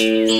Mm-hmm.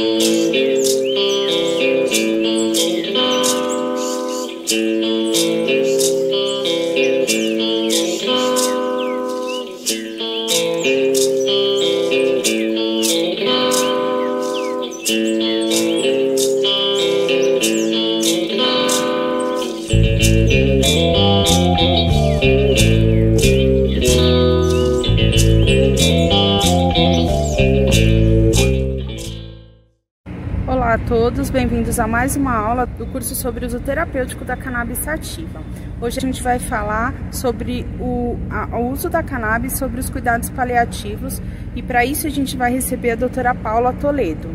a mais uma aula do curso sobre uso terapêutico da cannabis sativa. Hoje a gente vai falar sobre o, a, o uso da cannabis, sobre os cuidados paliativos e para isso a gente vai receber a doutora Paula Toledo.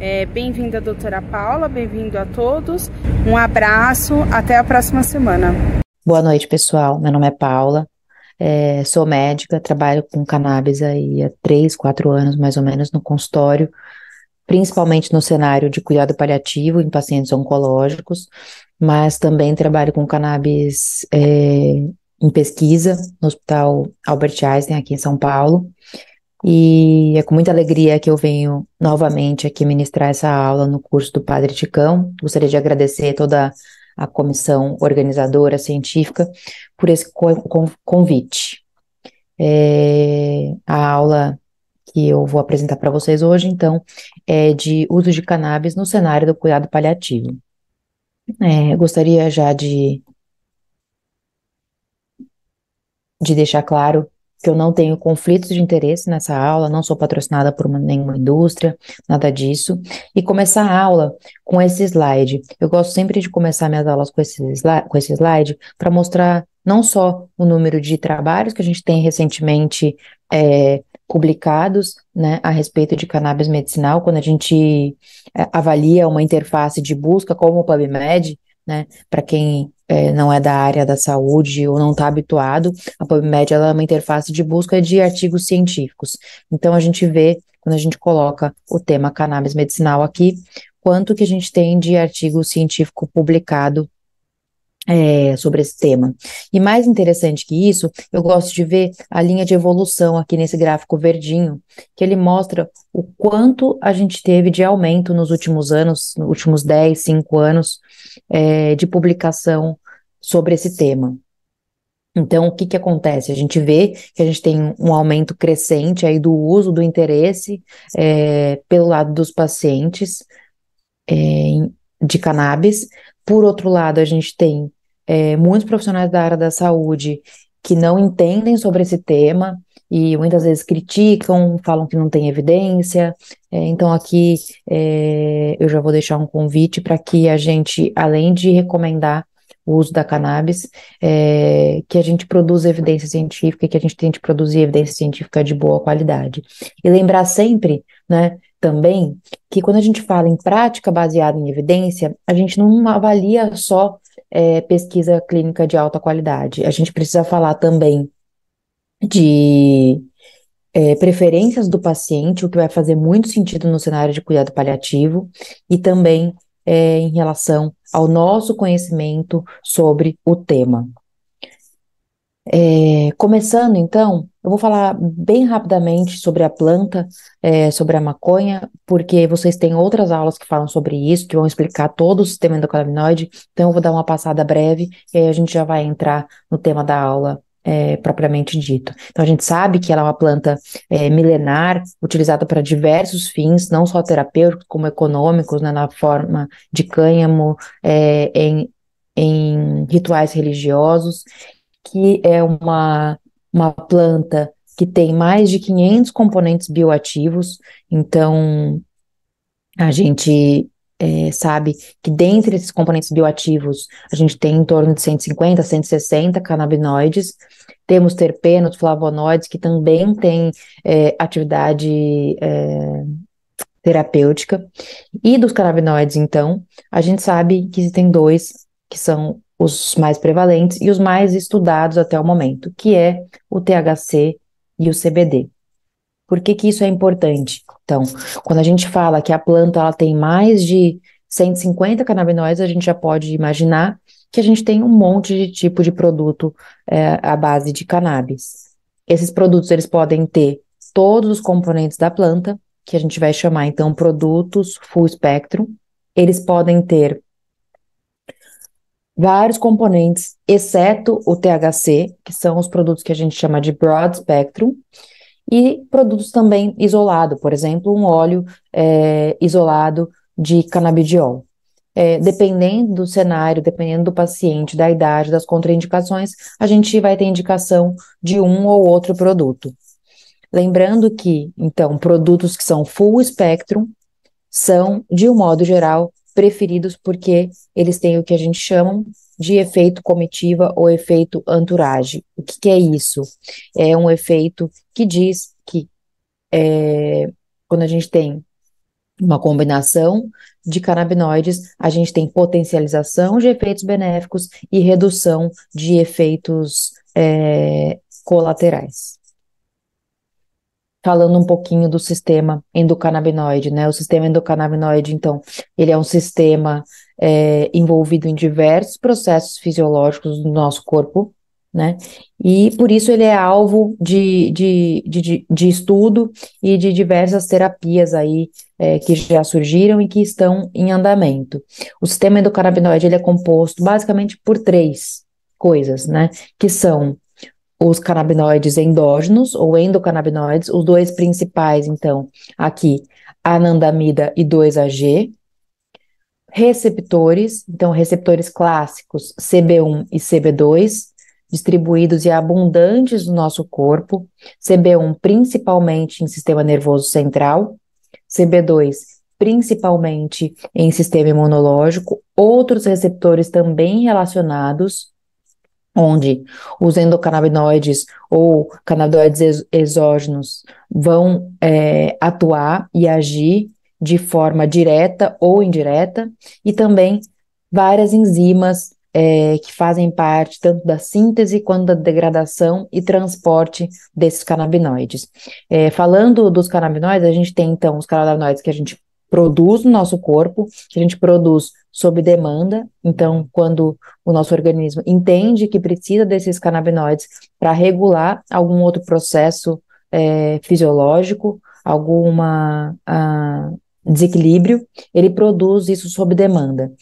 É, bem-vinda, doutora Paula, bem-vindo a todos. Um abraço, até a próxima semana. Boa noite, pessoal. Meu nome é Paula, é, sou médica, trabalho com cannabis aí há três, quatro anos mais ou menos no consultório principalmente no cenário de cuidado paliativo em pacientes oncológicos, mas também trabalho com cannabis é, em pesquisa no Hospital Albert Einstein, aqui em São Paulo. E é com muita alegria que eu venho novamente aqui ministrar essa aula no curso do Padre Ticão. Gostaria de agradecer toda a comissão organizadora científica por esse convite. É, a aula que eu vou apresentar para vocês hoje, então, é de uso de cannabis no cenário do cuidado paliativo. É, gostaria já de, de deixar claro que eu não tenho conflitos de interesse nessa aula, não sou patrocinada por uma, nenhuma indústria, nada disso. E começar a aula com esse slide. Eu gosto sempre de começar minhas aulas com esse, com esse slide para mostrar não só o número de trabalhos que a gente tem recentemente é, publicados né, a respeito de cannabis medicinal, quando a gente é, avalia uma interface de busca como o PubMed, né, para quem é, não é da área da saúde ou não está habituado, a PubMed é uma interface de busca de artigos científicos. Então a gente vê, quando a gente coloca o tema cannabis medicinal aqui, quanto que a gente tem de artigo científico publicado é, sobre esse tema. E mais interessante que isso, eu gosto de ver a linha de evolução aqui nesse gráfico verdinho, que ele mostra o quanto a gente teve de aumento nos últimos anos, nos últimos 10, 5 anos, é, de publicação sobre esse tema. Então, o que, que acontece? A gente vê que a gente tem um aumento crescente aí do uso, do interesse é, pelo lado dos pacientes é, de cannabis. Por outro lado, a gente tem é, muitos profissionais da área da saúde que não entendem sobre esse tema e muitas vezes criticam, falam que não tem evidência. É, então, aqui é, eu já vou deixar um convite para que a gente, além de recomendar o uso da cannabis, é, que a gente produza evidência científica e que a gente tente produzir evidência científica de boa qualidade. E lembrar sempre, né, também, que quando a gente fala em prática baseada em evidência, a gente não avalia só é, pesquisa clínica de alta qualidade. A gente precisa falar também de é, preferências do paciente, o que vai fazer muito sentido no cenário de cuidado paliativo, e também é, em relação ao nosso conhecimento sobre o tema. É, começando então, eu vou falar bem rapidamente sobre a planta, é, sobre a maconha, porque vocês têm outras aulas que falam sobre isso, que vão explicar todo o sistema endocannabinoide, então eu vou dar uma passada breve e aí a gente já vai entrar no tema da aula é, propriamente dito. Então, a gente sabe que ela é uma planta é, milenar, utilizada para diversos fins, não só terapêuticos, como econômicos, né, na forma de cânhamo, é, em, em rituais religiosos que é uma, uma planta que tem mais de 500 componentes bioativos, então a gente é, sabe que dentre esses componentes bioativos, a gente tem em torno de 150, 160 canabinoides, temos terpenos, flavonoides, que também têm é, atividade é, terapêutica. E dos canabinoides, então, a gente sabe que existem dois que são os mais prevalentes e os mais estudados até o momento, que é o THC e o CBD. Por que, que isso é importante? Então, quando a gente fala que a planta ela tem mais de 150 canabinoides, a gente já pode imaginar que a gente tem um monte de tipo de produto é, à base de cannabis. Esses produtos eles podem ter todos os componentes da planta, que a gente vai chamar então produtos full spectrum. Eles podem ter vários componentes, exceto o THC, que são os produtos que a gente chama de broad spectrum, e produtos também isolados, por exemplo, um óleo é, isolado de canabidiol. É, dependendo do cenário, dependendo do paciente, da idade, das contraindicações, a gente vai ter indicação de um ou outro produto. Lembrando que, então, produtos que são full spectrum são, de um modo geral, preferidos porque eles têm o que a gente chama de efeito comitiva ou efeito entourage. O que, que é isso? É um efeito que diz que é, quando a gente tem uma combinação de canabinoides, a gente tem potencialização de efeitos benéficos e redução de efeitos é, colaterais falando um pouquinho do sistema endocannabinoide, né? O sistema endocannabinoide, então, ele é um sistema é, envolvido em diversos processos fisiológicos do nosso corpo, né? E por isso ele é alvo de, de, de, de estudo e de diversas terapias aí é, que já surgiram e que estão em andamento. O sistema endocannabinoide ele é composto basicamente por três coisas, né? Que são os canabinoides endógenos ou endocannabinoides, os dois principais, então, aqui, anandamida e 2-AG, receptores, então receptores clássicos CB1 e CB2, distribuídos e abundantes no nosso corpo, CB1 principalmente em sistema nervoso central, CB2 principalmente em sistema imunológico, outros receptores também relacionados, onde os endocannabinoides ou canabinoides exógenos vão é, atuar e agir de forma direta ou indireta, e também várias enzimas é, que fazem parte tanto da síntese quanto da degradação e transporte desses canabinoides. É, falando dos canabinoides, a gente tem então os canabinoides que a gente produz no nosso corpo, que a gente produz sob demanda. Então, quando o nosso organismo entende que precisa desses canabinoides para regular algum outro processo é, fisiológico, alguma ah, desequilíbrio, ele produz isso sob demanda.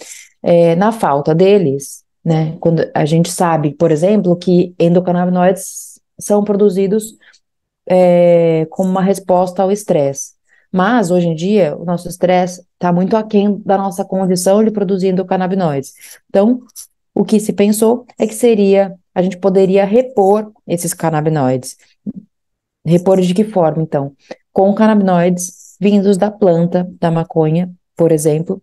É, na falta deles, né, quando a gente sabe, por exemplo, que endocannabinoides são produzidos é, como uma resposta ao estresse. Mas, hoje em dia, o nosso estresse está muito aquém da nossa condição de produzindo canabinoides. Então, o que se pensou é que seria, a gente poderia repor esses canabinoides. Repor de que forma, então? Com canabinoides vindos da planta, da maconha, por exemplo,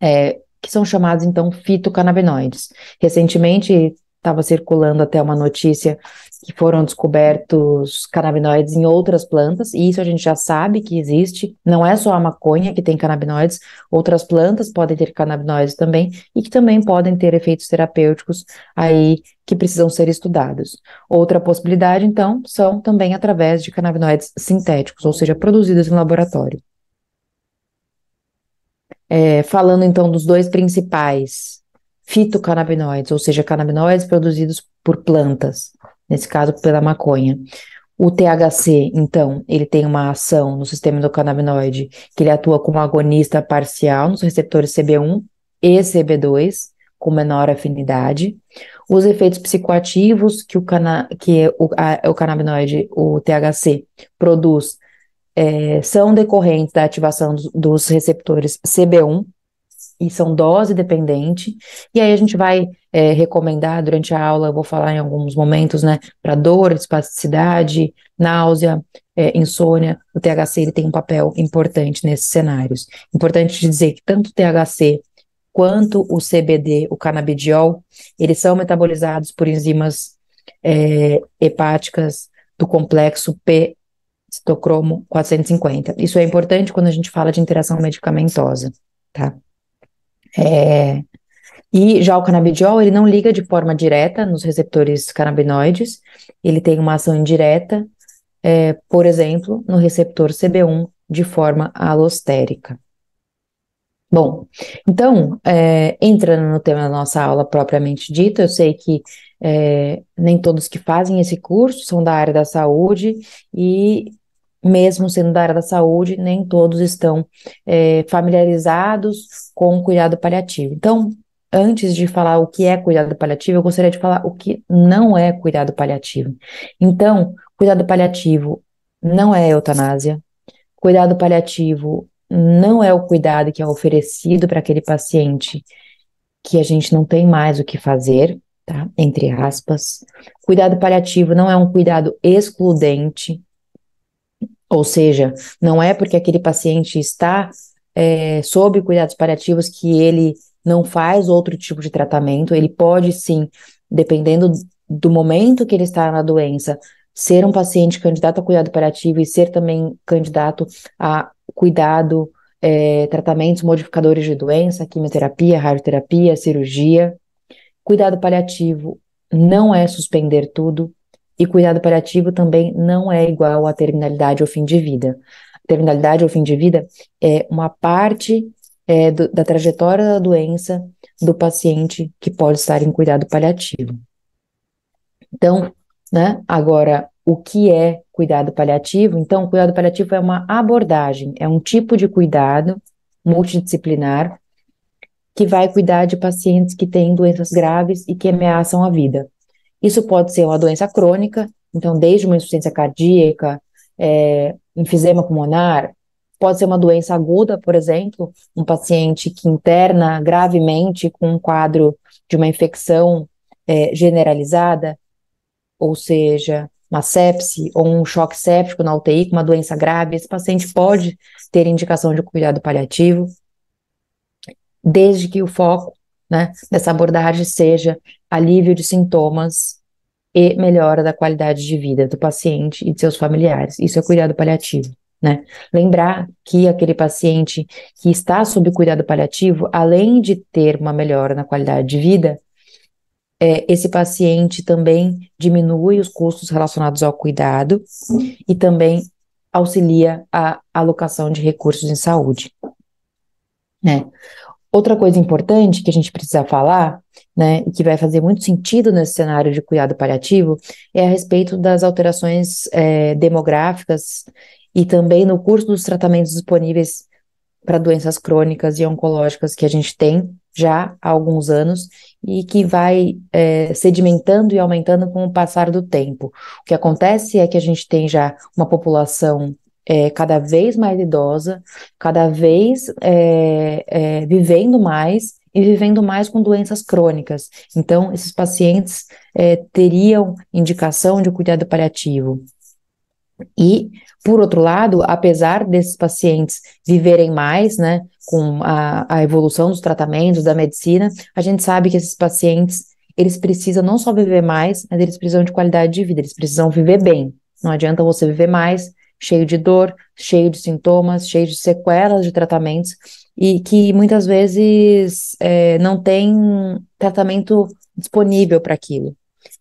é, que são chamados, então, fitocannabinoides. Recentemente, estava circulando até uma notícia que foram descobertos canabinoides em outras plantas, e isso a gente já sabe que existe, não é só a maconha que tem canabinoides, outras plantas podem ter canabinoides também, e que também podem ter efeitos terapêuticos aí que precisam ser estudados. Outra possibilidade, então, são também através de canabinoides sintéticos, ou seja, produzidos em laboratório. É, falando então dos dois principais fitocannabinoides, ou seja, canabinoides produzidos por plantas, nesse caso pela maconha. O THC, então, ele tem uma ação no sistema do canabinoide que ele atua como agonista parcial nos receptores CB1 e CB2, com menor afinidade. Os efeitos psicoativos que o, cana que o, a, o canabinoide, o THC, produz é, são decorrentes da ativação dos, dos receptores CB1 e são dose dependente. E aí a gente vai é, recomendar durante a aula, eu vou falar em alguns momentos, né, para dor, espasticidade, náusea, é, insônia. O THC ele tem um papel importante nesses cenários. Importante dizer que tanto o THC quanto o CBD, o canabidiol, eles são metabolizados por enzimas é, hepáticas do complexo P citocromo 450. Isso é importante quando a gente fala de interação medicamentosa, tá? É, e já o canabidiol, ele não liga de forma direta nos receptores canabinoides, ele tem uma ação indireta, é, por exemplo, no receptor CB1 de forma alostérica. Bom, então, é, entrando no tema da nossa aula propriamente dita, eu sei que é, nem todos que fazem esse curso são da área da saúde e mesmo sendo da área da saúde, nem todos estão é, familiarizados com o cuidado paliativo. Então, antes de falar o que é cuidado paliativo, eu gostaria de falar o que não é cuidado paliativo. Então, cuidado paliativo não é eutanásia, cuidado paliativo não é o cuidado que é oferecido para aquele paciente que a gente não tem mais o que fazer, tá? Entre aspas. Cuidado paliativo não é um cuidado excludente, ou seja, não é porque aquele paciente está é, sob cuidados paliativos que ele não faz outro tipo de tratamento, ele pode sim, dependendo do momento que ele está na doença, ser um paciente candidato a cuidado paliativo e ser também candidato a cuidado, é, tratamentos modificadores de doença, quimioterapia, radioterapia, cirurgia. Cuidado paliativo não é suspender tudo, e cuidado paliativo também não é igual à terminalidade ou fim de vida. terminalidade ou fim de vida é uma parte é, do, da trajetória da doença do paciente que pode estar em cuidado paliativo. Então, né, agora, o que é cuidado paliativo? Então, cuidado paliativo é uma abordagem, é um tipo de cuidado multidisciplinar que vai cuidar de pacientes que têm doenças graves e que ameaçam a vida. Isso pode ser uma doença crônica, então desde uma insuficiência cardíaca, é, enfisema pulmonar, pode ser uma doença aguda, por exemplo, um paciente que interna gravemente com um quadro de uma infecção é, generalizada, ou seja, uma sepse ou um choque séptico na UTI com uma doença grave, esse paciente pode ter indicação de cuidado paliativo, desde que o foco né, dessa abordagem seja alívio de sintomas e melhora da qualidade de vida do paciente e de seus familiares. Isso é cuidado paliativo. Né? Lembrar que aquele paciente que está sob cuidado paliativo, além de ter uma melhora na qualidade de vida, é, esse paciente também diminui os custos relacionados ao cuidado e também auxilia a alocação de recursos em saúde. Né? Outra coisa importante que a gente precisa falar, né, e que vai fazer muito sentido nesse cenário de cuidado paliativo, é a respeito das alterações é, demográficas e também no curso dos tratamentos disponíveis para doenças crônicas e oncológicas que a gente tem já há alguns anos e que vai é, sedimentando e aumentando com o passar do tempo. O que acontece é que a gente tem já uma população é, cada vez mais idosa, cada vez é, é, vivendo mais e vivendo mais com doenças crônicas. Então, esses pacientes é, teriam indicação de cuidado paliativo. E, por outro lado, apesar desses pacientes viverem mais, né, com a, a evolução dos tratamentos, da medicina, a gente sabe que esses pacientes, eles precisam não só viver mais, mas eles precisam de qualidade de vida, eles precisam viver bem. Não adianta você viver mais cheio de dor, cheio de sintomas, cheio de sequelas de tratamentos e que muitas vezes é, não tem tratamento disponível para aquilo.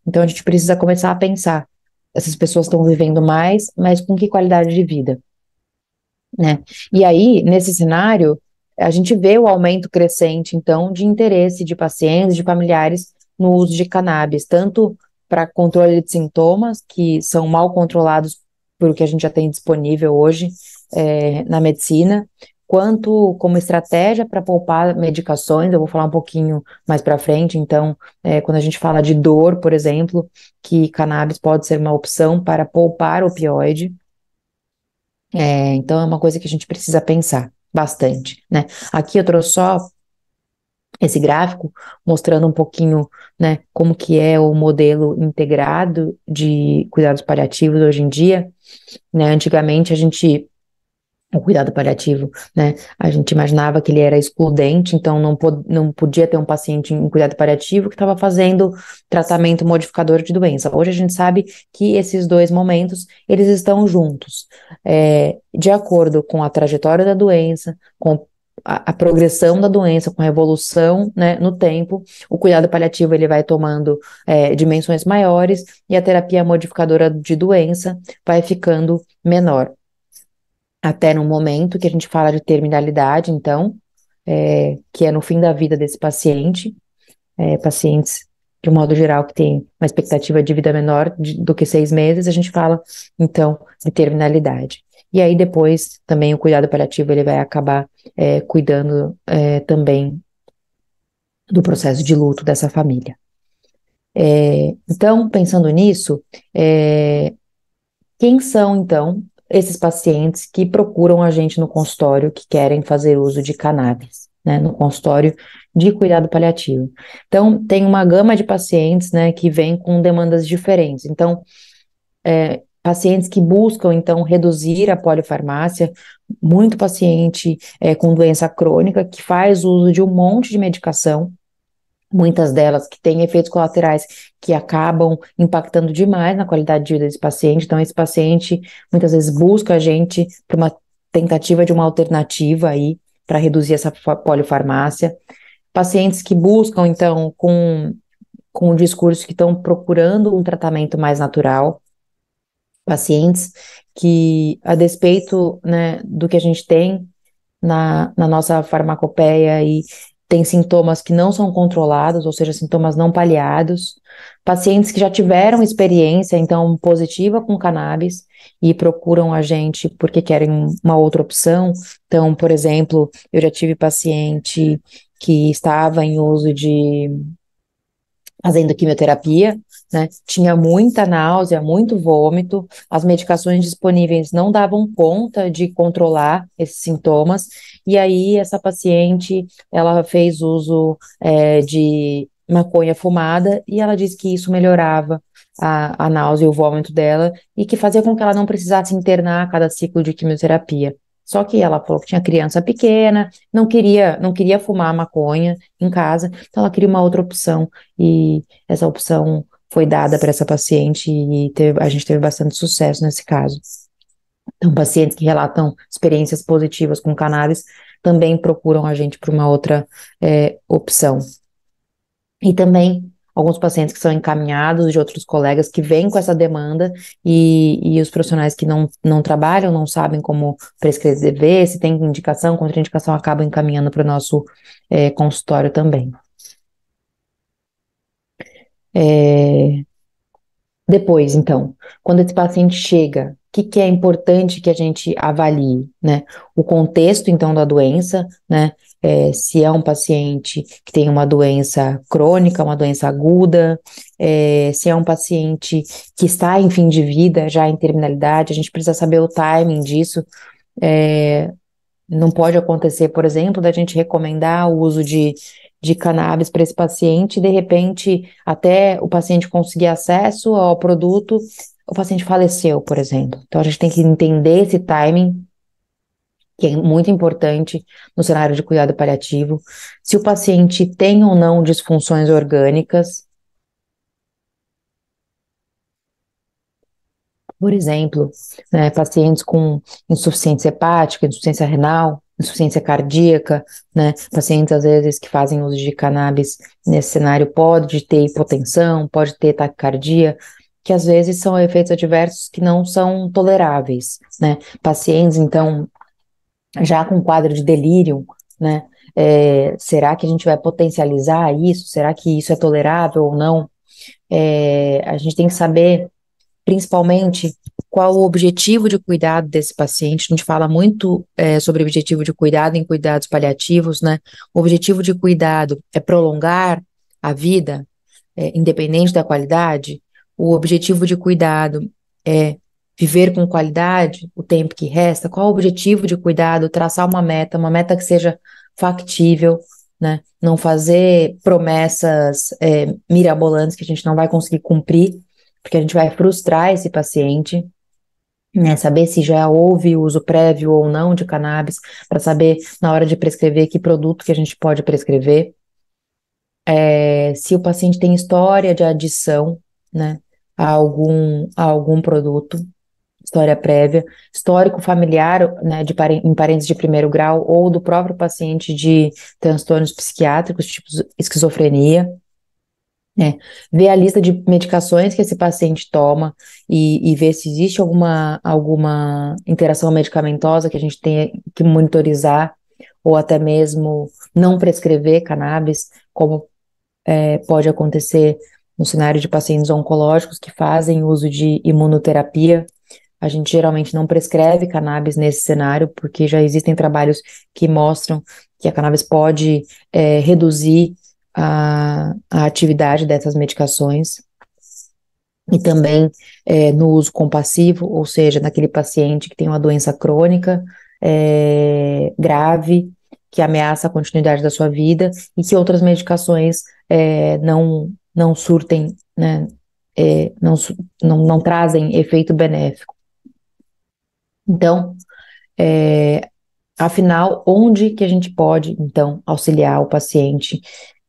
Então a gente precisa começar a pensar: essas pessoas estão vivendo mais, mas com que qualidade de vida? Né? E aí, nesse cenário, a gente vê o aumento crescente, então, de interesse de pacientes, de familiares no uso de cannabis, tanto para controle de sintomas, que são mal controlados pelo que a gente já tem disponível hoje é, na medicina, quanto como estratégia para poupar medicações, eu vou falar um pouquinho mais para frente, então, é, quando a gente fala de dor, por exemplo, que cannabis pode ser uma opção para poupar opioide, é, então é uma coisa que a gente precisa pensar bastante, né? Aqui eu trouxe só esse gráfico mostrando um pouquinho, né, como que é o modelo integrado de cuidados paliativos hoje em dia, né? Antigamente a gente o cuidado paliativo, né? A gente imaginava que ele era excludente, então não, pod não podia ter um paciente em cuidado paliativo que estava fazendo tratamento modificador de doença. Hoje a gente sabe que esses dois momentos, eles estão juntos, é, de acordo com a trajetória da doença, com a, a, progressão da doença, com a evolução né, no tempo, o cuidado paliativo ele vai tomando é, dimensões maiores e a terapia modificadora de doença vai ficando menor. Até no momento que a gente fala de terminalidade, então, é, que é no fim da vida desse paciente, é, pacientes de um modo geral que tem uma expectativa de vida menor de, do que seis meses, a gente fala então de terminalidade. E aí depois também o cuidado paliativo ele vai acabar é, cuidando é, também do processo de luto dessa família. É, então, pensando nisso, é, quem são então esses pacientes que procuram a gente no consultório que querem fazer uso de cannabis? Né, no consultório de cuidado paliativo. Então, tem uma gama de pacientes né, que vêm com demandas diferentes. Então, é, pacientes que buscam, então, reduzir a polifarmácia muito paciente é, com doença crônica que faz uso de um monte de medicação, muitas delas que têm efeitos colaterais que acabam impactando demais na qualidade de vida desse paciente. Então, esse paciente muitas vezes busca a gente para uma tentativa de uma alternativa aí para reduzir essa polifarmácia Pacientes que buscam, então, com, com o discurso que estão procurando um tratamento mais natural pacientes que, a despeito né, do que a gente tem na, na nossa farmacopeia e tem sintomas que não são controlados, ou seja, sintomas não paliados, pacientes que já tiveram experiência, então, positiva com cannabis e procuram a gente porque querem uma outra opção. Então, por exemplo, eu já tive paciente que estava em uso de fazendo quimioterapia né? Tinha muita náusea, muito vômito, as medicações disponíveis não davam conta de controlar esses sintomas, e aí essa paciente, ela fez uso é, de maconha fumada e ela disse que isso melhorava a, a náusea e o vômito dela e que fazia com que ela não precisasse internar a cada ciclo de quimioterapia. Só que ela falou que tinha criança pequena, não queria, não queria fumar maconha em casa, então ela queria uma outra opção e essa opção foi dada para essa paciente e teve, a gente teve bastante sucesso nesse caso. Então, pacientes que relatam experiências positivas com cannabis também procuram a gente por uma outra é, opção. E também alguns pacientes que são encaminhados de outros colegas que vêm com essa demanda e, e os profissionais que não, não trabalham, não sabem como prescrever, se tem indicação, contraindicação, acabam encaminhando para o nosso é, consultório também. É... Depois, então, quando esse paciente chega, o que, que é importante que a gente avalie, né? O contexto, então, da doença, né? É, se é um paciente que tem uma doença crônica, uma doença aguda, é, se é um paciente que está em fim de vida, já em terminalidade, a gente precisa saber o timing disso. É, não pode acontecer, por exemplo, da gente recomendar o uso de de cannabis para esse paciente, e de repente, até o paciente conseguir acesso ao produto, o paciente faleceu, por exemplo. Então a gente tem que entender esse timing, que é muito importante no cenário de cuidado paliativo, se o paciente tem ou não disfunções orgânicas. Por exemplo, né, pacientes com insuficiência hepática, insuficiência renal, insuficiência cardíaca, né? Pacientes às vezes que fazem uso de cannabis nesse cenário pode ter hipotensão, pode ter taquicardia, que às vezes são efeitos adversos que não são toleráveis, né? Pacientes então já com quadro de delírio, né? É, será que a gente vai potencializar isso? Será que isso é tolerável ou não? É, a gente tem que saber, principalmente, qual o objetivo de cuidado desse paciente. A gente fala muito é, sobre objetivo de cuidado em cuidados paliativos, né? O objetivo de cuidado é prolongar a vida, é, independente da qualidade. O objetivo de cuidado é viver com qualidade o tempo que resta. Qual o objetivo de cuidado? Traçar uma meta, uma meta que seja factível, né? Não fazer promessas é, mirabolantes que a gente não vai conseguir cumprir, porque a gente vai frustrar esse paciente. Né, saber se já houve uso prévio ou não de cannabis, para saber na hora de prescrever que produto que a gente pode prescrever, é, se o paciente tem história de adição né, a, algum, a algum produto, história prévia, histórico familiar né, de em parentes de primeiro grau ou do próprio paciente de transtornos psiquiátricos, tipo esquizofrenia, é, ver a lista de medicações que esse paciente toma e, e ver se existe alguma, alguma interação medicamentosa que a gente tenha que monitorizar ou até mesmo não prescrever cannabis, como é, pode acontecer no cenário de pacientes oncológicos que fazem uso de imunoterapia. A gente geralmente não prescreve cannabis nesse cenário, porque já existem trabalhos que mostram que a cannabis pode é, reduzir a, a atividade dessas medicações e também é, no uso compassivo, ou seja, naquele paciente que tem uma doença crônica é, grave que ameaça a continuidade da sua vida e que outras medicações é, não não surtem, né, é, não, não, não trazem efeito benéfico. Então, é, afinal, onde que a gente pode então auxiliar o paciente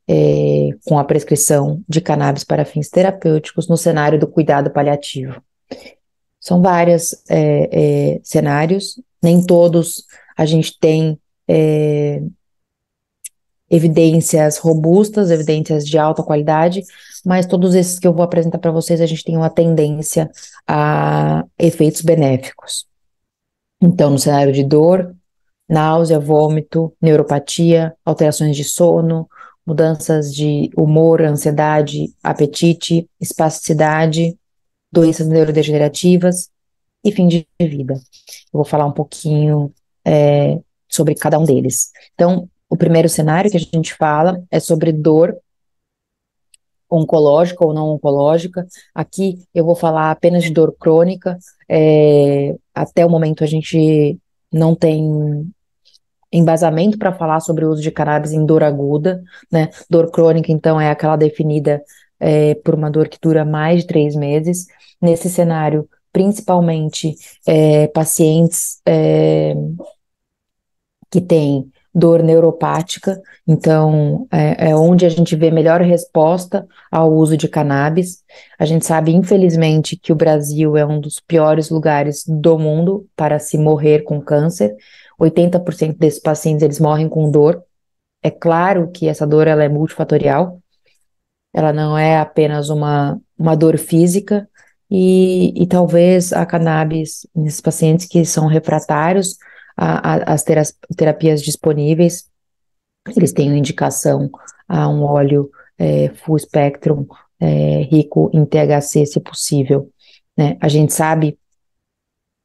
é, com a prescrição de cannabis para fins terapêuticos no cenário do cuidado paliativo. São vários é, é, cenários, nem todos a gente tem é, evidências robustas, evidências de alta qualidade, mas todos esses que eu vou apresentar para vocês, a gente tem uma tendência a efeitos benéficos. Então, no cenário de dor, náusea, vômito, neuropatia, alterações de sono, mudanças de humor, ansiedade, apetite, espasticidade, doenças neurodegenerativas e fim de vida. Eu vou falar um pouquinho é, sobre cada um deles. Então, o primeiro cenário que a gente fala é sobre dor oncológica ou não oncológica. Aqui eu vou falar apenas de dor crônica. É, até o momento a gente não tem embasamento para falar sobre o uso de cannabis em dor aguda, né? Dor crônica, então, é aquela definida é, por uma dor que dura mais de três meses. Nesse cenário, principalmente é, pacientes é, que têm dor neuropática, então é, é, onde a gente vê melhor resposta ao uso de cannabis. A gente sabe, infelizmente, que o Brasil é um dos piores lugares do mundo para se morrer com câncer, 80% desses pacientes eles morrem com dor. É claro que essa dor ela é multifatorial, ela não é apenas uma, uma dor física, e, e talvez a cannabis, nesses pacientes que são refratários às terapias disponíveis, eles tenham indicação a um óleo é, full spectrum é, rico em THC, se possível. Né? A gente sabe,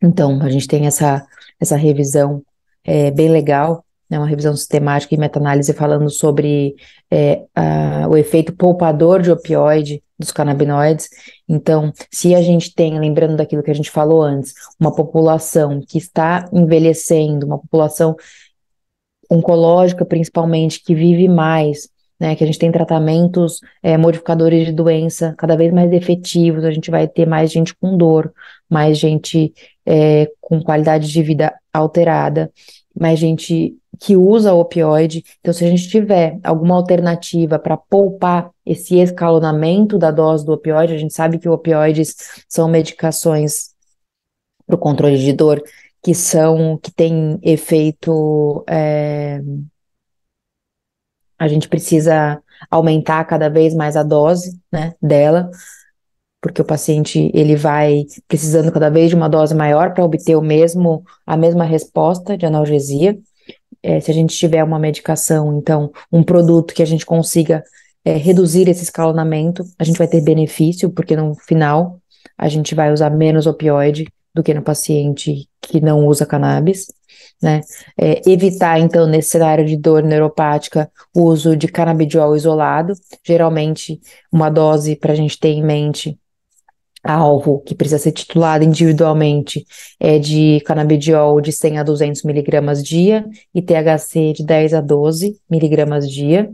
então, a gente tem essa, essa revisão é, bem legal, né, uma revisão sistemática e meta-análise falando sobre é, a, o efeito poupador de opioide dos canabinoides. Então, se a gente tem, lembrando daquilo que a gente falou antes, uma população que está envelhecendo, uma população oncológica principalmente, que vive mais, né, que a gente tem tratamentos é, modificadores de doença cada vez mais efetivos, a gente vai ter mais gente com dor, mais gente é, com qualidade de vida alterada, mais gente que usa opioide. Então, se a gente tiver alguma alternativa para poupar esse escalonamento da dose do opioide, a gente sabe que opioides são medicações para o controle de dor que são que têm efeito é, a gente precisa aumentar cada vez mais a dose, né, dela, porque o paciente ele vai precisando cada vez de uma dose maior para obter o mesmo a mesma resposta de analgesia. É, se a gente tiver uma medicação, então um produto que a gente consiga é, reduzir esse escalonamento, a gente vai ter benefício, porque no final a gente vai usar menos opioide do que no paciente que não usa cannabis. Né? É, evitar, então, nesse cenário de dor neuropática, o uso de canabidiol isolado, geralmente uma dose para a gente ter em mente alvo que precisa ser titulado individualmente é de canabidiol de 100 a 200 miligramas dia e THC de 10 a 12 miligramas dia.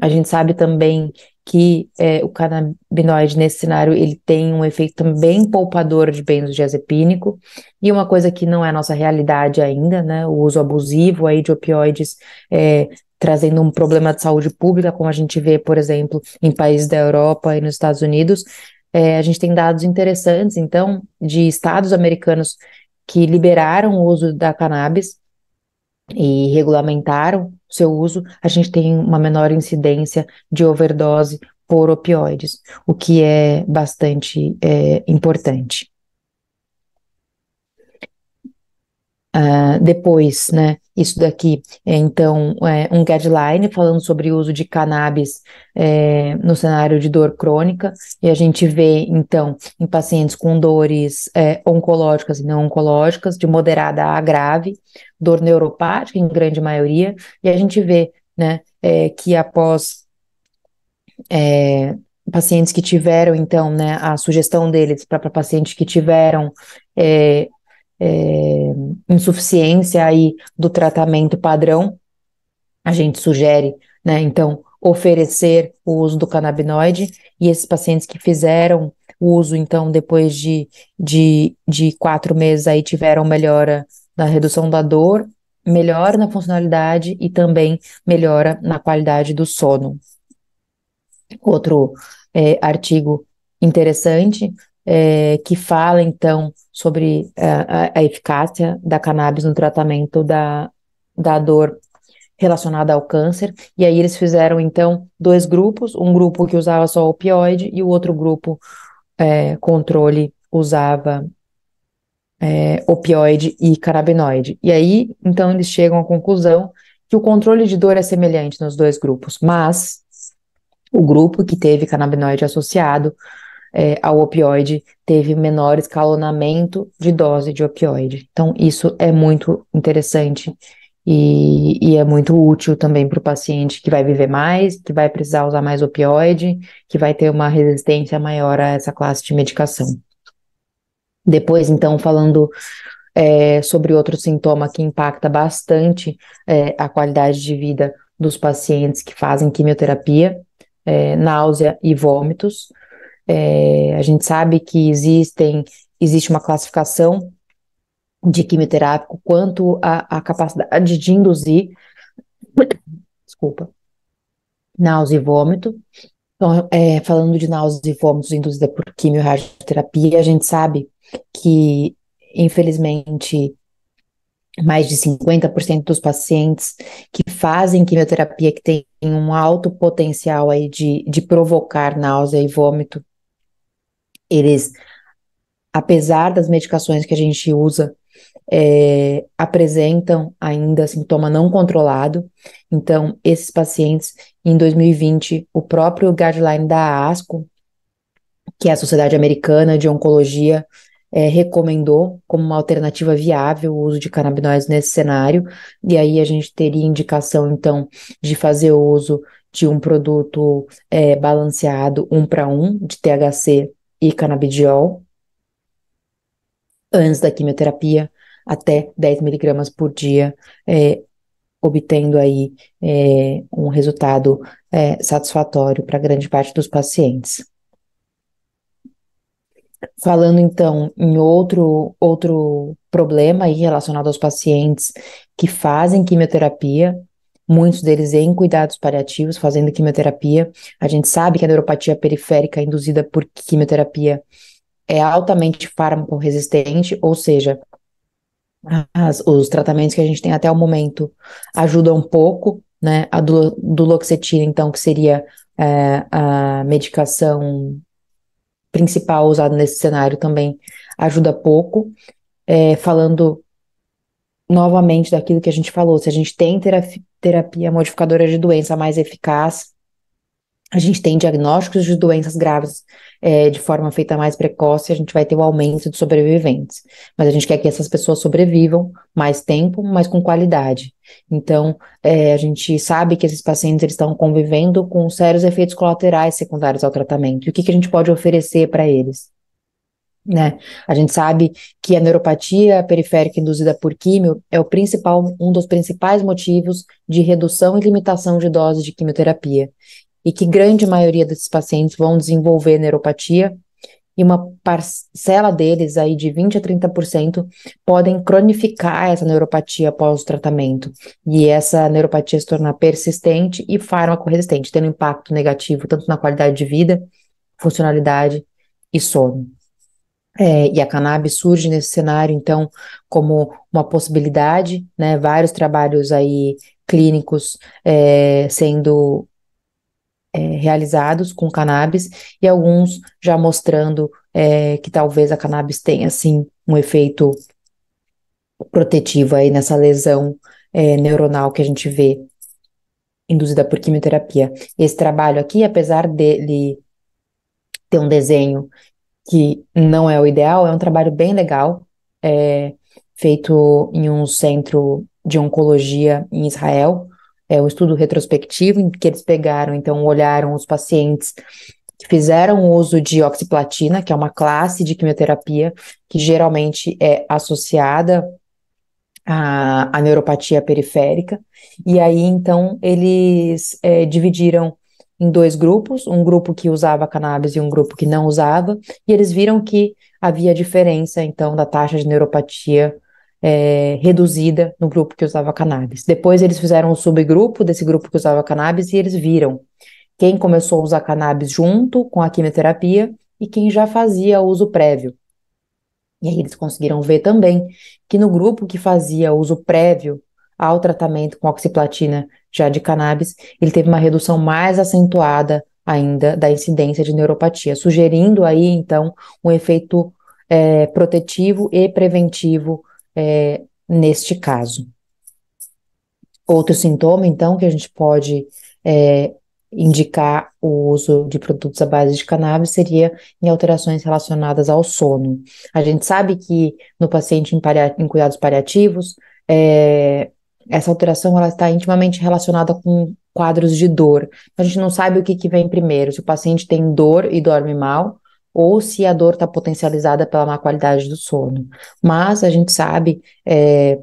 A gente sabe também que é, o canabinoide nesse cenário ele tem um efeito também poupador de benzo-diazepínico e uma coisa que não é a nossa realidade ainda, né? O uso abusivo aí de opioides é, trazendo um problema de saúde pública, como a gente vê, por exemplo, em países da Europa e nos Estados Unidos. É, a gente tem dados interessantes, então, de estados americanos que liberaram o uso da cannabis e regulamentaram seu uso, a gente tem uma menor incidência de overdose por opioides, o que é bastante é, importante. Uh, depois, né, isso daqui é, então, é um guideline falando sobre o uso de cannabis é, no cenário de dor crônica, e a gente vê, então, em pacientes com dores é, oncológicas e não oncológicas, de moderada a grave, dor neuropática em grande maioria, e a gente vê, né, é, que após é, pacientes que tiveram, então, né, a sugestão deles para pacientes que tiveram é, é, insuficiência aí do tratamento padrão, a gente sugere, né, então, oferecer o uso do canabinoide, e esses pacientes que fizeram o uso, então, depois de, de, de quatro meses aí tiveram melhora na redução da dor, melhora na funcionalidade e também melhora na qualidade do sono. Outro é, artigo interessante é, que fala então sobre é, a, a, eficácia da cannabis no tratamento da, da dor relacionada ao câncer. E aí eles fizeram então dois grupos, um grupo que usava só opioide e o outro grupo é, controle usava é, opioide e carabinoide. E aí, então, eles chegam à conclusão que o controle de dor é semelhante nos dois grupos, mas o grupo que teve canabinoide associado é, ao opioide teve menor escalonamento de dose de opioide. Então, isso é muito interessante e, e é muito útil também para o paciente que vai viver mais, que vai precisar usar mais opioide, que vai ter uma resistência maior a essa classe de medicação. Depois, então, falando é, sobre outro sintoma que impacta bastante é, a qualidade de vida dos pacientes que fazem quimioterapia, é, náusea e vômitos. É, a gente sabe que existem, existe uma classificação de quimioterápico quanto à capacidade de induzir desculpa, náusea e vômito. Então, é, falando de náusea e vômitos induzida por quimioterapia a gente sabe que, infelizmente, mais de 50% dos pacientes que fazem quimioterapia, que tem um alto potencial aí de, de provocar náusea e vômito, eles, apesar das medicações que a gente usa, é, apresentam ainda sintoma não controlado. Então, esses pacientes, em 2020, o próprio guideline da ASCO, que é a Sociedade Americana de Oncologia, é, recomendou como uma alternativa viável o uso de canabinoides nesse cenário, e aí a gente teria indicação, então, de fazer o uso de um produto é, balanceado um para um, de THC e canabidiol antes da quimioterapia até 10 miligramas por dia, é, obtendo aí é, um resultado é, satisfatório para grande parte dos pacientes. Falando então em outro, outro problema aí relacionado aos pacientes que fazem quimioterapia, muitos deles em cuidados paliativos, fazendo quimioterapia. A gente sabe que a neuropatia periférica induzida por quimioterapia é altamente farmacoresistente, ou seja, as, os tratamentos que a gente tem até o momento ajudam um pouco, né? A duloxetina, então, que seria é, a medicação principal usada nesse cenário, também ajuda pouco. É, falando novamente daquilo que a gente falou, se a gente tem terapia, terapia modificadora de doença mais eficaz, a gente tem diagnósticos de doenças graves é, de forma feita mais precoce, a gente vai ter o um aumento de sobreviventes. Mas a gente quer que essas pessoas sobrevivam mais tempo, mas com qualidade. Então, é, a gente sabe que esses pacientes eles estão convivendo com sérios efeitos colaterais secundários ao tratamento. E o que, que a gente pode oferecer para eles? Né? A gente sabe que a neuropatia periférica induzida por químio é o principal, um dos principais motivos de redução e limitação de doses de quimioterapia, e que grande maioria desses pacientes vão desenvolver neuropatia, e uma parcela deles, aí de 20 a 30%, podem cronificar essa neuropatia após o tratamento, e essa neuropatia se tornar persistente e farmacoresistente, resistente tendo impacto negativo tanto na qualidade de vida, funcionalidade e sono. É, e a cannabis surge nesse cenário, então, como uma possibilidade, né? Vários trabalhos aí clínicos é, sendo é, realizados com cannabis e alguns já mostrando é, que talvez a cannabis tenha, sim, um efeito protetivo aí nessa lesão é, neuronal que a gente vê induzida por quimioterapia. Esse trabalho aqui, apesar dele ter um desenho que não é o ideal, é um trabalho bem legal, é, feito em um centro de oncologia em Israel. É um estudo retrospectivo em que eles pegaram, então, olharam os pacientes que fizeram uso de oxiplatina, que é uma classe de quimioterapia que geralmente é associada à, à neuropatia periférica. E aí, então, eles é, dividiram em dois grupos, um grupo que usava cannabis e um grupo que não usava, e eles viram que havia diferença, então, da taxa de neuropatia é, reduzida no grupo que usava cannabis. Depois eles fizeram um subgrupo desse grupo que usava cannabis e eles viram quem começou a usar cannabis junto com a quimioterapia e quem já fazia uso prévio. E aí eles conseguiram ver também que no grupo que fazia uso prévio ao tratamento com oxiplatina já de cannabis, ele teve uma redução mais acentuada ainda da incidência de neuropatia, sugerindo aí então um efeito é, protetivo e preventivo é, neste caso. Outro sintoma, então, que a gente pode é, indicar o uso de produtos à base de cannabis seria em alterações relacionadas ao sono. A gente sabe que no paciente em, em cuidados paliativos, é, essa alteração ela está intimamente relacionada com quadros de dor. Então, a gente não sabe o que, que vem primeiro, se o paciente tem dor e dorme mal, ou se a dor está potencializada pela má qualidade do sono. Mas a gente sabe é,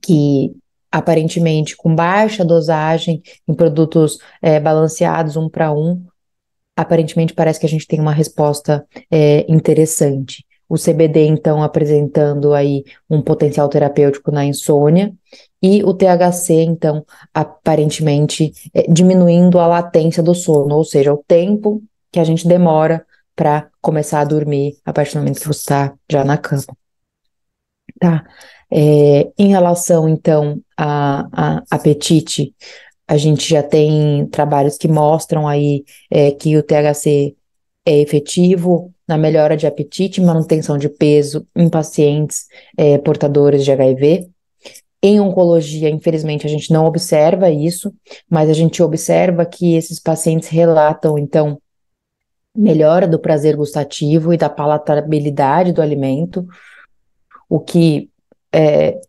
que aparentemente com baixa dosagem em produtos é, balanceados um para um, aparentemente parece que a gente tem uma resposta é, interessante o CBD então apresentando aí um potencial terapêutico na insônia e o THC então aparentemente é, diminuindo a latência do sono, ou seja, o tempo que a gente demora para começar a dormir a partir do momento que você está já na cama. Tá. É, em relação então a, a apetite, a gente já tem trabalhos que mostram aí é, que o THC é efetivo na melhora de apetite e manutenção de peso em pacientes é, portadores de HIV. Em oncologia, infelizmente, a gente não observa isso, mas a gente observa que esses pacientes relatam, então, melhora do prazer gustativo e da palatabilidade do alimento, o que é,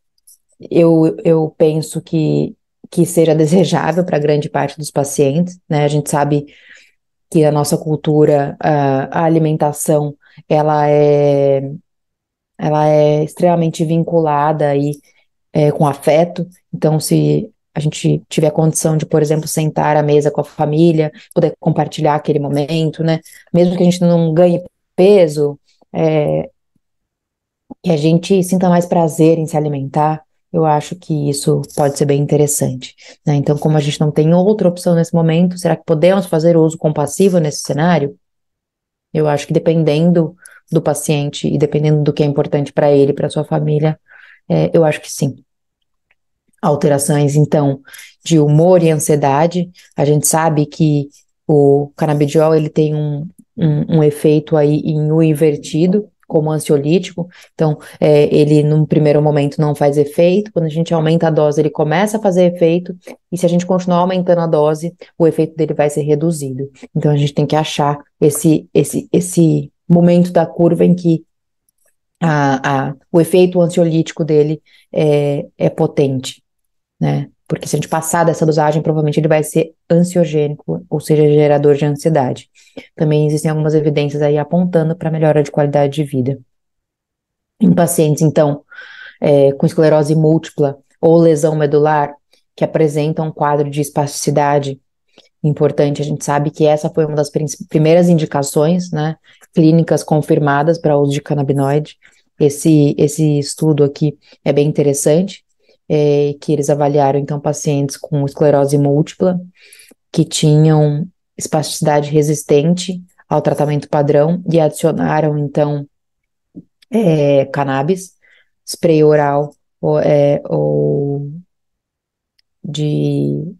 eu, eu penso que, que seja desejável para grande parte dos pacientes, né? A gente sabe que a nossa cultura, a, alimentação, ela é, ela é extremamente vinculada aí é, com afeto. Então, se a gente tiver condição de, por exemplo, sentar à mesa com a família, poder compartilhar aquele momento, né? Mesmo que a gente não ganhe peso, é, que a gente sinta mais prazer em se alimentar, eu acho que isso pode ser bem interessante. Né? Então, como a gente não tem outra opção nesse momento, será que podemos fazer uso compassivo nesse cenário? Eu acho que dependendo do paciente e dependendo do que é importante para ele, para sua família, é, eu acho que sim. Alterações, então, de humor e ansiedade. A gente sabe que o canabidiol ele tem um, um, um efeito aí em U invertido, como ansiolítico. Então, é, ele, num primeiro momento, não faz efeito. Quando a gente aumenta a dose, ele começa a fazer efeito. E se a gente continuar aumentando a dose, o efeito dele vai ser reduzido. Então, a gente tem que achar esse, esse, esse momento da curva em que a, a, o efeito ansiolítico dele é, é potente, né? Porque se a gente passar dessa dosagem, provavelmente ele vai ser ansiogênico, ou seja, gerador de ansiedade. Também existem algumas evidências aí apontando para melhora de qualidade de vida. Em pacientes, então, é, com esclerose múltipla ou lesão medular, que apresentam um quadro de espasticidade importante, a gente sabe que essa foi uma das primeiras indicações, né, clínicas confirmadas para uso de canabinoide. Esse, esse estudo aqui é bem interessante é, que eles avaliaram então pacientes com esclerose múltipla que tinham espasticidade resistente ao tratamento padrão e adicionaram então é, cannabis, spray oral ou, é, ou de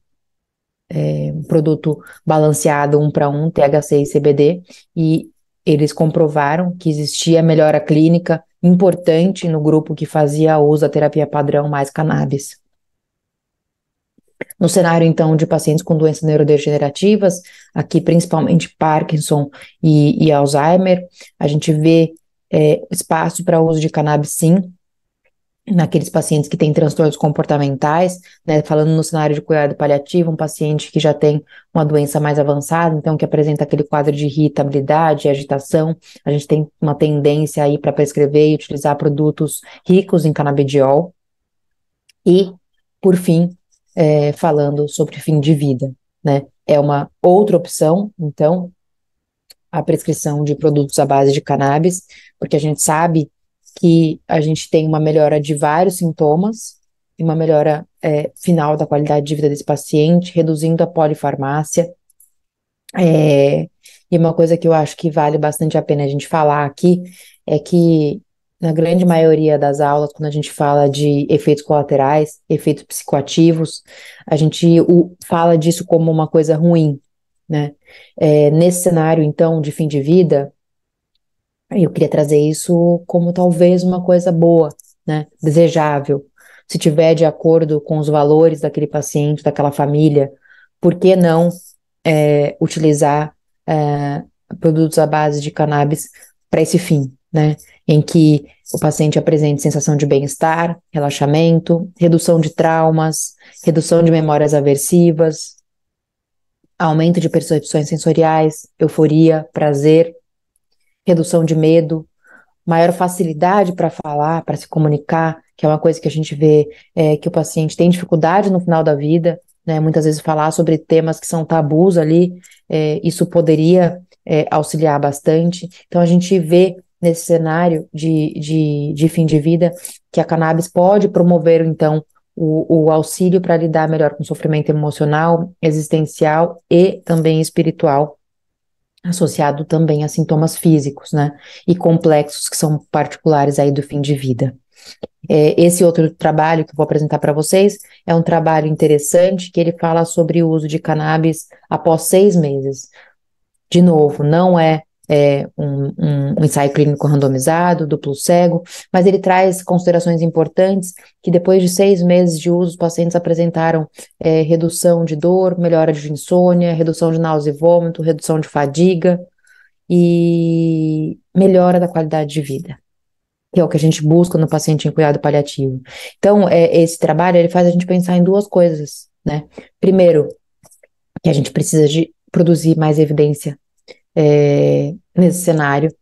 é, um produto balanceado um para um, THC e CBD, e eles comprovaram que existia melhora clínica importante no grupo que fazia uso da terapia padrão mais cannabis. No cenário, então, de pacientes com doenças neurodegenerativas, aqui principalmente Parkinson e, e Alzheimer, a gente vê é, espaço para uso de cannabis sim, naqueles pacientes que têm transtornos comportamentais, né, falando no cenário de cuidado paliativo, um paciente que já tem uma doença mais avançada, então que apresenta aquele quadro de irritabilidade, agitação, a gente tem uma tendência aí para prescrever e utilizar produtos ricos em canabidiol. E, por fim, é, falando sobre fim de vida, né, é uma outra opção, então, a prescrição de produtos à base de cannabis, porque a gente sabe que a gente tem uma melhora de vários sintomas e uma melhora é, final da qualidade de vida desse paciente, reduzindo a polifarmácia. É, e uma coisa que eu acho que vale bastante a pena a gente falar aqui é que na grande maioria das aulas, quando a gente fala de efeitos colaterais, efeitos psicoativos, a gente o, fala disso como uma coisa ruim, né? É, nesse cenário, então, de fim de vida, eu queria trazer isso como talvez uma coisa boa, né? Desejável. Se tiver de acordo com os valores daquele paciente, daquela família, por que não é, utilizar é, produtos à base de cannabis para esse fim, né? Em que o paciente apresente sensação de bem-estar, relaxamento, redução de traumas, redução de memórias aversivas, aumento de percepções sensoriais, euforia, prazer, redução de medo, maior facilidade para falar, para se comunicar, que é uma coisa que a gente vê é, que o paciente tem dificuldade no final da vida, né? Muitas vezes falar sobre temas que são tabus ali, é, isso poderia é, auxiliar bastante. Então a gente vê nesse cenário de, de, de fim de vida que a cannabis pode promover então o, o, auxílio para lidar melhor com sofrimento emocional, existencial e também espiritual associado também a sintomas físicos, né? E complexos que são particulares aí do fim de vida. É, esse outro trabalho que eu vou apresentar para vocês é um trabalho interessante que ele fala sobre o uso de cannabis após seis meses. De novo, não é é, um, um, um, ensaio clínico randomizado, duplo cego, mas ele traz considerações importantes que depois de seis meses de uso, os pacientes apresentaram é, redução de dor, melhora de insônia, redução de náusea e vômito, redução de fadiga e melhora da qualidade de vida que é o que a gente busca no paciente em cuidado paliativo. Então, é, esse trabalho ele faz a gente pensar em duas coisas, né? Primeiro, que a gente precisa de produzir mais evidência é, nesse cenário.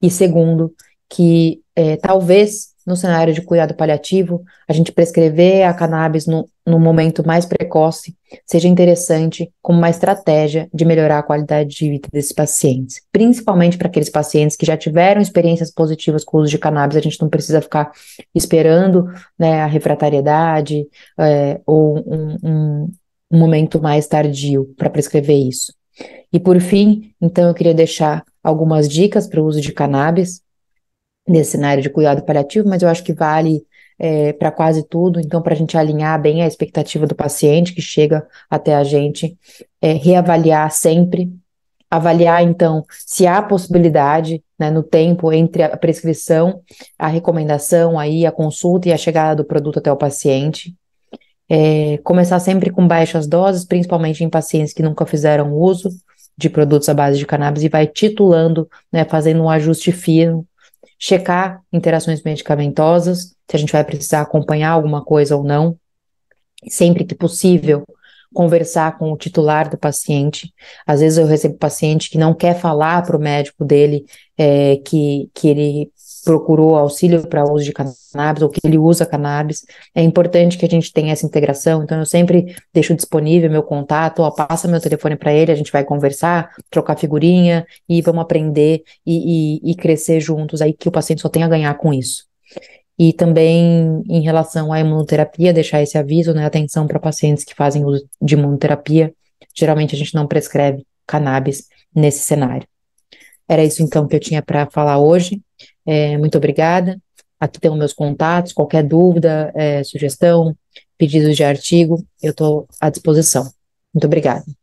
E segundo, que é, talvez no cenário de cuidado paliativo, a gente prescrever a cannabis no, no momento mais precoce seja interessante como uma estratégia de melhorar a qualidade de vida desses pacientes, principalmente para aqueles pacientes que já tiveram experiências positivas com o uso de cannabis, a gente não precisa ficar esperando né, a refratariedade é, ou um, um, um momento mais tardio para prescrever isso. E por fim, então eu queria deixar algumas dicas para o uso de cannabis nesse cenário de cuidado paliativo, mas eu acho que vale é, para quase tudo, então para a gente alinhar bem a expectativa do paciente que chega até a gente, é, reavaliar sempre, avaliar então se há possibilidade né, no tempo entre a prescrição, a recomendação, aí a consulta e a chegada do produto até o paciente, é, começar sempre com baixas doses, principalmente em pacientes que nunca fizeram uso de produtos à base de cannabis e vai titulando, né, fazendo um ajuste fino, checar interações medicamentosas, se a gente vai precisar acompanhar alguma coisa ou não, sempre que possível, conversar com o titular do paciente. Às vezes eu recebo paciente que não quer falar para o médico dele é, que, que ele procurou auxílio para uso de cannabis ou que ele usa cannabis. É importante que a gente tenha essa integração, então eu sempre deixo disponível meu contato, ou passa meu telefone para ele, a gente vai conversar, trocar figurinha e vamos aprender e, e, e crescer juntos aí que o paciente só tem a ganhar com isso. E também em relação à imunoterapia, deixar esse aviso, né, atenção para pacientes que fazem uso de imunoterapia. Geralmente a gente não prescreve cannabis nesse cenário. Era isso então que eu tinha para falar hoje. É, muito obrigada. Aqui os meus contatos, qualquer dúvida, é, sugestão, pedidos de artigo, eu estou à disposição. Muito obrigada.